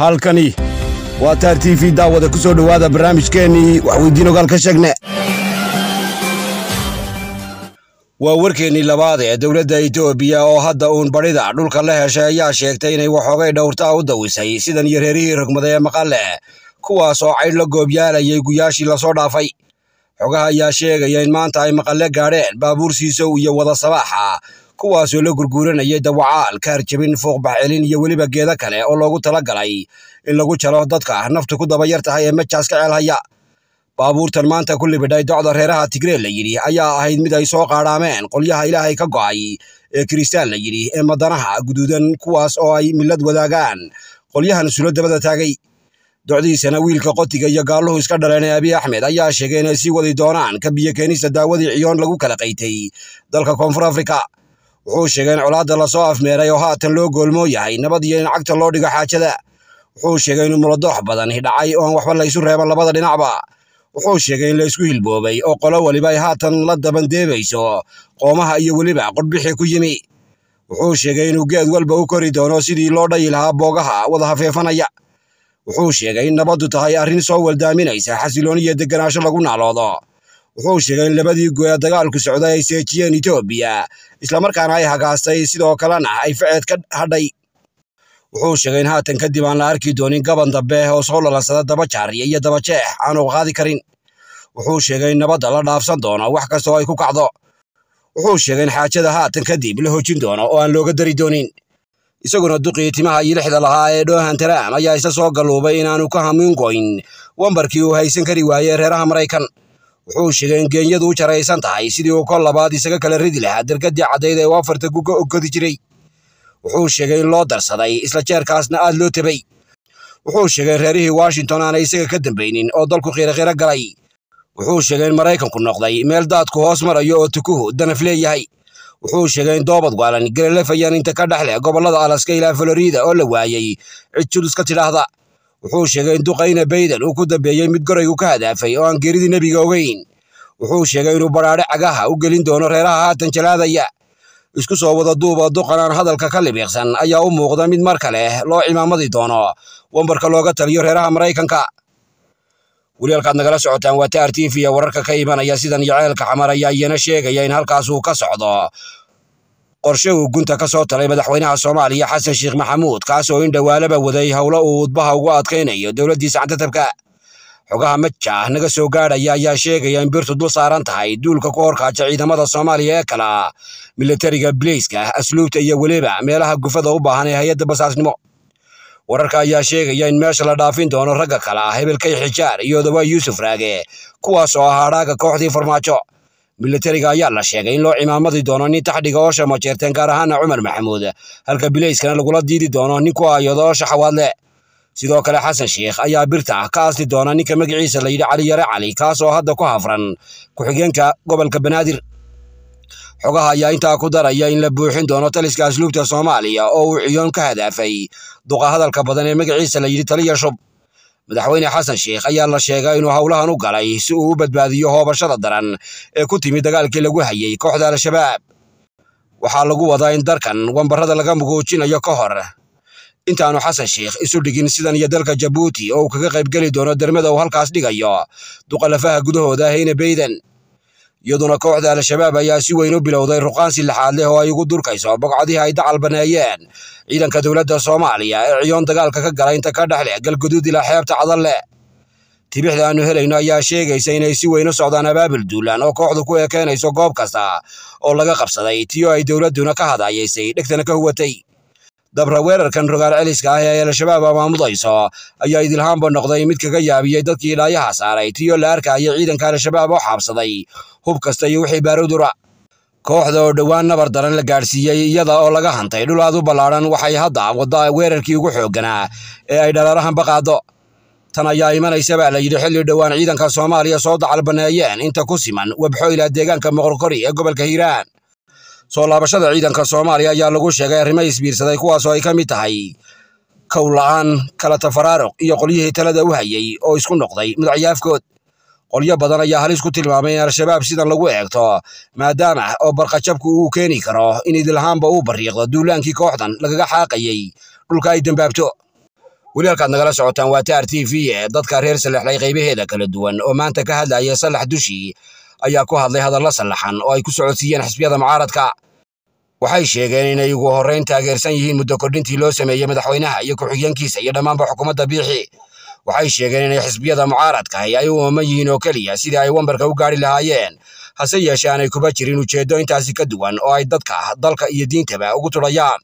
halkani waa taar t v daawada ku soo dhowaada barnaamijkeennii waxweydiin ogaal ka sheegne waa warkeennii labaad ee dowladda etoobiya oo hadda uun barida dhulka la heshay ayaa sheegtay inay waxoogay dhowrtaa u dawisay sidan iyo reerihii rugmada ee maqalle kuwaas oo caydh la goobyaalayay guyaashii lasoo dhaafay xogaha ayaa sheegaya in maanta ay maqalle gaadheen baabuur siisow iyo wada sabaaxa oo la gurguuranayay dawacaal kaarjabin fuuqbaxcelin iyo weliba geeda kale oo loogu tala galay in lagu jalo dadka naftu ku daba yar tahay ee majaas ka ceelhaya baabuurtan maanta ku libidhay docda reeraha tigree la yidhi ayaa ahayd mid ay soo qaadhaameen qolyaha ilaahay ka go'ay ee kristaan la yidhi ee madanaha guduudan kuwaas oo ay millad wadaagaan qolyahan sulo dabada taagay docdiisana wiilka qotiga iyo gaalluhu iska dhaleen ee abiy axmed ayaa sheegay inay sii wadi doonaan ka biyo keenista daawadii ciyoon lagu kala qaytay dalka koonfur afrika wuxuu sheegay in colaadda lasoo afmeeray oo haatan loo goolmoo yahay nabad iyo in loo dhigo xaajada wuxuu sheegay inuu muladoox badan hidhacay oon waxba laysu reeban labada dhinacba wuxuu sheegay in laysku hilboobay oo qolo weliba ay haatan la dabandeebayso qoomaha iyo weliba qodhbixii ku yimi wuxuu sheegay inuu geed walba u kori doono sidii loo dhayi lahaa boogaha wada hafeefanaya wuxuu sheegay in nabaddu tahay arrin soo waldaaminaysa xasilooni iyo deganaansho lagu naaloodo wuxuu sheegay in labadii gooya dagaalku socday ay seejiyeen etoobiya islamarkaana ay hagaastay sidoo kalena ay faceed ka hadhay wuxuu sheegay in haatan kadib aan la arki doonin gaban dambe oo soo lalansada jaariya iyo dabajeex aanu qaadi karin wuxuu sheegay in nabadda la dhaafsan doono wax kastoo ay ku kacdo wuxuu sheegay in xaajada haatan kadib la hojin doono oo aan looga dari doonin isaguna duqii timaha iyo lahaa ee doohan taraam ayaa isa soo galluubay inaanu ka hamingoyn wambarkii uu haysan kari waayey reeraha maraykan wuxuu sheegay in geenyadu u jaraysan tahay sidii uu kol labaad isaga kala ridi lahaa dargadii caddayd ee u afarta guga ogodi jiray wuxuu sheegay in loo darsaday isla jeerkaasna aad loo tabay wuxuu sheegay in reerihii washington aanay isaga ka dambaynin oo dalku qiiroqiiro galay wuxuu sheegay in maraykanku noqday meel daadku hoos marayo oo tukuhu danaf leeyahay wuxuu sheegay in doobad waalan garelef inta ka dhex leh gobollada alaska ilaa florida oo la waayey cid juluska tidhaahda wuxuu sheegay in duqayna bayden uu ku dambeeyey mid goraygu ka hadaafay oo aan geeridii nebiga ogeyn wuxuu sheegay inuu badhaadhe cagaha u gelin doono reeraha haatan jalaadaya isku soo wada duuba duqanaan hadalka ka libiiqsan ayaa u muuqda mid mar kale loo cimaamadi doono wambarka looga taliyo reeraha maraykanka waliyaalkaad nagala socotaan waa ta r t v ee wararka ka imanaya sidan jaceelka xamar ayaa iyana sheegaya in halkaas uu ka socdo qorshe uu gunta ka soo talay madaxweynaha soomaaliya xasan sheekh maxamuud kaas oo in dhowaalaba waday howlo uu udbaha ugu adkaynayo dowladdiisa cantatabka xogaha majah naga soo gaadhaya ayaa sheegaya in birtu dul saaran tahay duulka ku horkaaja ciidamada soomaaliya ee kala militariga bilayska asluubta iyo weliba meelaha gufada u baahan ee hay-adda basaasnimo wararka ayaa sheegaya in meesha la dhaafin doono ragga kale hebelkay xijaar iyo dawaa yuusuf raage kuwaas oo ahaa hadhaaga kooxdii farmaajo milatariga ayaa la sheegay in loo cimaamadi doono nin taxdhiga oo shamajeerteen gaar ahaana cumar maxamuud halka bilayskana lagula diidi doono nin ku aayado shaxawaadle sidoo kale xasan sheekh ayaa birta ah ka asli doona ninka magaciisa la yidhi cali yare cali kaas oo hadda ku hafran ku-xigeenka gobolka banaadir xogaha ayaa intaa ku daraya in la buuxin doono taliska asluubta soomaaliya oo uu ciyoon ka hadaafay duqa hadalka badan ee magaciisa la yidhi taliya shub madaxweyne xasan sheekh ayaa la sheegay inuu howlahan u galay si uu u badbaadiyo hoobashada daran ee ku timi dagaalkii lagu hayay kooxda al-shabaab waxaa lagu wadaa in darkan wambarada laga muguujinayo ka hor intaanu xasan sheekh isu dhigin sidan iyo dalka jabuuti oo uu kaga qaybgeli doono dermada uu halkaas dhigayo duqalafaha gudahooda aheyna bayden iyaduna kooxda al-shabaab ayaa si weyn u bilowday ruqaansi lixaad leh oo ay ugu durkayso bogcadihii ay dacal baneeyeen ciidanka dowladda soomaaliya ee ciyoon dagaalka ka gala inta ka dhex leh galguduud ilaa xeebta cadalle tibixda aanu helayno ayaa sheegaysa inay si weyn u socdaan abaabil duulaan oo kooxdu ku eekaynayso goob kasta oo laga qabsaday tiyo ay dowladduna ka hadayaysay dhegtana ka huwatay dabra weerarkan rogaal celiska ah ee ay al-shabaab amaamudayso ah ayaa idilhaanba noqday mid kaga yaabiyey dadkii ilaayaha saaray tiyo la arkaayo ciidanka al-shabaab oo xaabsaday hub kasta iyo wixii baarudura kooxda oo dhowaan nabar daran la gaadhsiiyey iyada oo laga hantay dhul aad u ballaadhan waxay hadda wadda weerarkii ugu xoogganaa ee ay dhaleerahanba qaaddo tan ayaa imanaysa baa la yidhi xilli dhowaan ciidanka soomaaliya soo dacalbaneeyeen inta ku siman webxo ilaa deegaanka moqorkori ee gobolka hiiraan soo laabashada ciidanka soomaaliya ayaa lagu sheegay arrimo isbiirsaday kuwaasoo ay ka mid tahay kow la'aan kala tafaraaruq iyo qolyihii talada u hayay oo isku noqday mudacyaafkood qolyo badan ayaa halis ku tilmaamay in al-shabaab sidan lagu eegto maadaama ah oo barqajabku uu keeni karo in idilhaanba uu bariiqdo duulaankii kooxdan lagaga xaaqayay dhulka ay dambaabto weli halkaad nagala socotaan waa taar t v ee dadka reer salexlay qaybaheeda kala duwan oo maanta ka hadlaya salax dushii ayaa ku hadlay hadalla sallaxan oo ay ku socodsiiyeen xisbiyada mucaaradka waxay sheegeen inay ugu horrayn taageersan yihiin muddo kordhintii loo sameeyey madaxweynaha iyo ku-xigeenkiisa iyo dhammaanba xukuumadda biixi waxay sheegeen inay xisbiyada mucaaradka ay u ooman yihiin oo keliya sidii ay wambarka u gaadhi lahaayeen hase yeeshee aanay kuba jirin ujeeddo intaasi ka duwan oo ay dadka dalka iyo diintaba ugu tudhayaan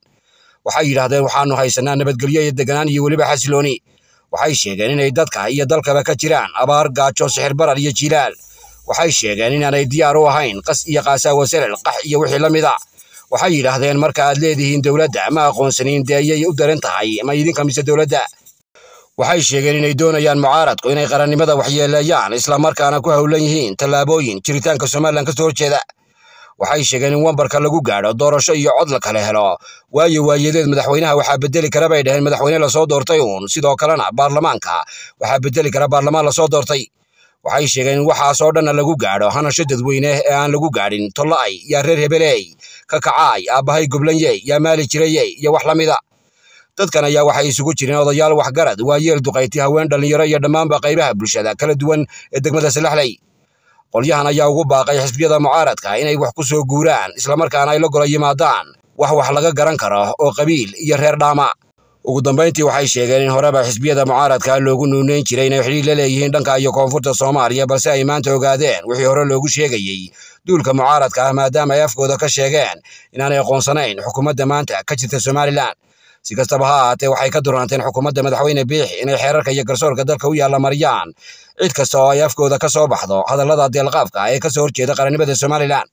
waxay yidhaahdeen waxaanu haysanaa nabadgelyo iyo deganaan iyo weliba xasilooni waxay sheegeen inay dadka iyo dalkaba ka jiraan abaar gaajo sixir iyo jiilaal waxay sheegeen inaanay diyaar u ahayn qas iyo kaasaawasalel qax iyo wixii la mid a waxay yidhaahdeen marka aad leedihiin dowladda ma aqoonsaniin dee ayay u daran tahay ma idinka mise dowladda waxay sheegeen inay doonayaan mucaaradku inay qarannimada waxyeeleeyaan markaana ku howlan yihiin tallaabooyin jiritaanka somaliland ka soo horjeeda waxay sheegeen in wambarka lagu gaadho doorasho iyo cod la kala helo waayo waayadeed madaxweynaha waxaa bedeli kara bay dhaheen madaxweyne lasoo doortay uun sidoo kalena baarlamaanka waxaa bedeli kara baarlamaan lasoo doortay waxay sheegeen in waxaasoo dhanna lagu gaadho hanasho dadweyne ee aan lagu gaadhin tolla'ay yaa reer hebeleey ka kacaay aabbahay goblanyey yaa maali jirayey iyo wax la mida ah. dadkan ayaa waxay isugu jireen odayaal waxgarad waayeel duqayti haween dhallinyaro iyo dhammaanba qaybaha bulshada kala duwan ee degmada salaxley qolyahan ayaa ugu baaqay xisbiyada mucaaradka inay wax ku soo guuraan islamarkaana ay la gola yimaadaan wax wax laga garan karo oo qabiil iyo reer dhaama ugu dambayntii waxay sheegeen in horeba xisbiyada mucaaradka loogu nuuneyn jiray inay xidhiir la leeyihiin dhanka iyo koonfurta soomaaliya balse ay maanta ogaadeen wixii hore loogu sheegayey duulka mucaaradka ah maadaama ay afkooda ka sheegeen inaanay aqoonsanayn xukuumadda maanta ka jirta somalilan si kastaba ha ahaatee waxay ka duranteen xukuumadda madaxweyne biix inay xeerarka iyo garsoorka dalka u yaalla maryaan cid kasta oo ay afkooda ka soo baxdo hadallada deelqaafka ah ee ka soo horjeeda qarannimada somalilan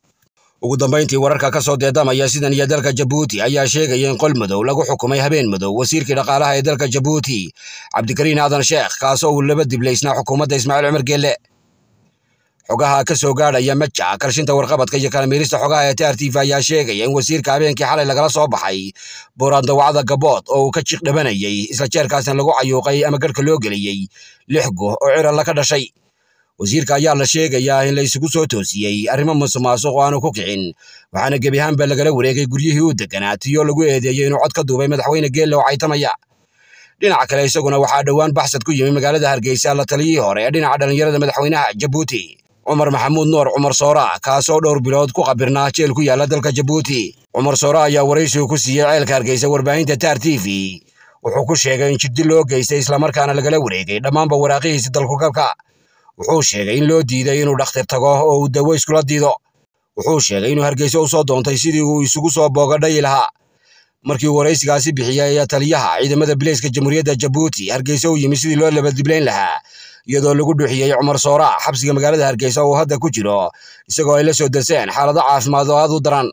ugu dambayntii wararka ka soo deedamaya sidan iyo dalka jabuuti ayaa sheegaya in qol madow lagu xukumay habeen madow wasiirkii dhaqaalaha ee dalka jabuuti cabdikariin aadan sheekh kaasoo uu laba diblaysnaa xukuumadda ismaaciil cumar geelle xogaha ka soo gaadhaya maja karshinta warqabadka iyo kalamiirista xogaha ee tr t v ayaa sheegaya in wasiirka habeenkii xalay lagala soo baxay booraan dawacada gabood oo uu ka jiq dhabanayay isla jeerkaasna lagu cayuuqay ama garhka loo geliyey lix goh oo ciral la dhashay wasiirka ayaa la sheegayaa in laysugu soo toosiyey arrimo musuqmaasuq oo aanu ku kicin waxaana gebi ahaanba lagala wareegay guryihii u deganaa tiyo lagu eedeeyey inuu cod ka duubay madaxweyne geelle oo caytamaya dhinaca kale isaguna waxaa dhowaan baxsad ku yimi magaalada hargeysa la taliyihii hore ee dhinaca dhallinyarada madaxweynaha jabuuti cumar maxamuud noor cumar soora kaasoo dhowr bilood ku qabirnaa jeel ku yaalla dalka jabuuti cumar soora ayaa waraysigu ku siiyey ceelka hargeysa warbaahinta tar t v wuxuu ku sheegay in jiddi loo geystay islamarkaana lagala wareegay dhammaanba waraaqihiisa dalku kabka wuxuu sheegay in loo diiday inuu dhakhtar tago oo uu dawo iskula diido wuxuu sheegay inuu hargeysa u soo doontay sidii uu isugu soo boogadhayi lahaa markii uu waraysigaasi bixiyey ayaa taliyaha ciidamada bileyska jamhuuriyadda jabuuti hargeysa u yimi sidii loo labadiblayn lahaa iyadoo lagu dhuuxiyey cumar sooraa xabsiga magaalada hargeysa uu hadda ku jiro isagoo ay la soo daseen xaalado caafimaad oo aad u daran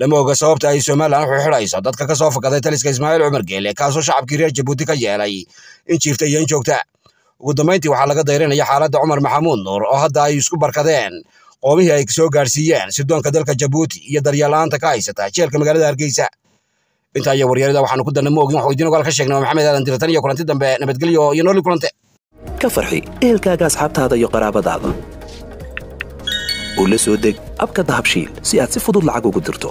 lama oga sababta ay somalilan wuxuu xidhayso dadka ka soo fakaday taliska ismaaciil cumar geele kaasoo shacabkii reer jabuuti ka yeelay in jiirta iyo in joogta ugu dambayntii waxaa laga dayrinaya xaaladda cumar maxamuud nuur oo hadda ay isku barkadeen qoomihii ay soo gaarsiiyeen sirdoonka dalka jabuuti iyo daryeellaanta ka haysata jeelka magaalada hargeysa intaa iyo waryaarida waxaanu ku danna ma waxu waxuu idiin ogaal ka sheegnay maxamed aadan diratan iyo kulanti dambe nabadgelyo iyo nooli kulante ka farxi ehelkaaga asxaabtaada iyo qaraabadaada oo la soo deg abka dahabshiil si aad si fudud lacag ugu dirto